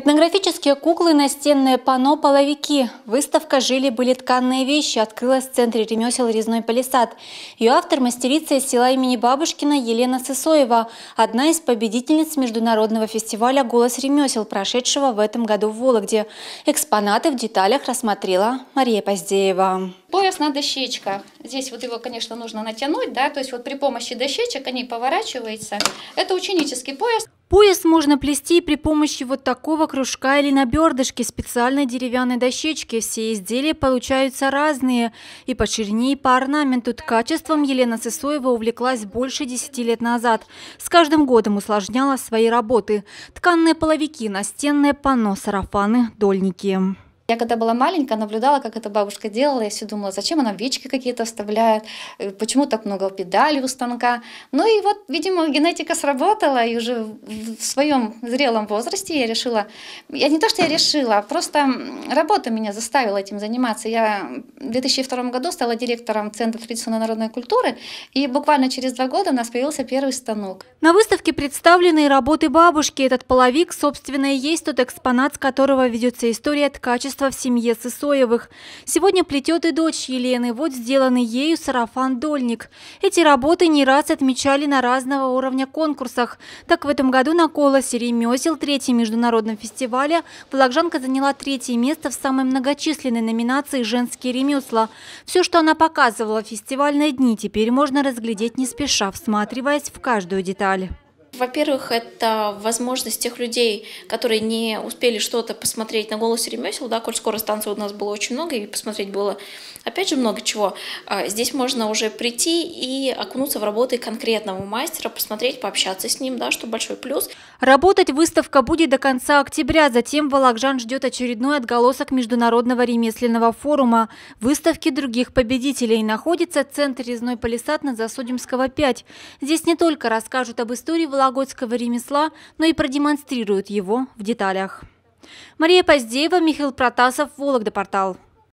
Этнографические куклы, настенные панно, половики. Выставка «Жили-были тканные вещи» открылась в Центре ремесел «Резной палисад». Ее автор – мастерица из села имени Бабушкина Елена Сысоева, одна из победительниц международного фестиваля «Голос ремесел», прошедшего в этом году в Вологде. Экспонаты в деталях рассмотрела Мария Поздеева. Пояс на дощечках. Здесь вот его, конечно, нужно натянуть, да, то есть вот при помощи дощечек они поворачиваются. Это ученический пояс. Пояс можно плести при помощи вот такого кружка или набердышки специальной деревянной дощечки. Все изделия получаются разные и по ширине, и по орнаменту. Качеством Елена Сысоева увлеклась больше 10 лет назад. С каждым годом усложняла свои работы. Тканные половики, настенные панно, сарафаны, дольники. Я когда была маленькая, наблюдала, как эта бабушка делала, я все думала, зачем она вечки какие-то вставляет, э, почему так много педалей у станка. Ну и вот, видимо, генетика сработала, и уже в своем зрелом возрасте я решила, я не то, что я решила, а просто работа меня заставила этим заниматься. Я в 2002 году стала директором Центра традиционной народной культуры, и буквально через два года у нас появился первый станок. На выставке представлены работы бабушки. Этот половик, собственно, и есть тот экспонат, с которого ведется история ткачества замужества в семье Сысоевых. Сегодня плетет и дочь Елены, вот сделанный ею сарафан-дольник. Эти работы не раз отмечали на разного уровня конкурсах. Так в этом году на колосе ремесел третьем международном фестивале влагжанка заняла третье место в самой многочисленной номинации «Женские ремесла». Все, что она показывала в фестивальные дни, теперь можно разглядеть не спеша, всматриваясь в каждую деталь. Во-первых, это возможность тех людей, которые не успели что-то посмотреть на «Голосе ремесел», да, коль скоро станций у нас было очень много, и посмотреть было, опять же, много чего. А, здесь можно уже прийти и окунуться в работы конкретного мастера, посмотреть, пообщаться с ним, да, что большой плюс. Работать выставка будет до конца октября, затем Вологжан ждет очередной отголосок Международного ремесленного форума. Выставки других победителей находится центр резной палисад на Засудимского 5. Здесь не только расскажут об истории Вологжана, новогодского ремесла, но и продемонстрируют его в деталях. Мария Поздеева, Михаил Протасов, Вологда портал.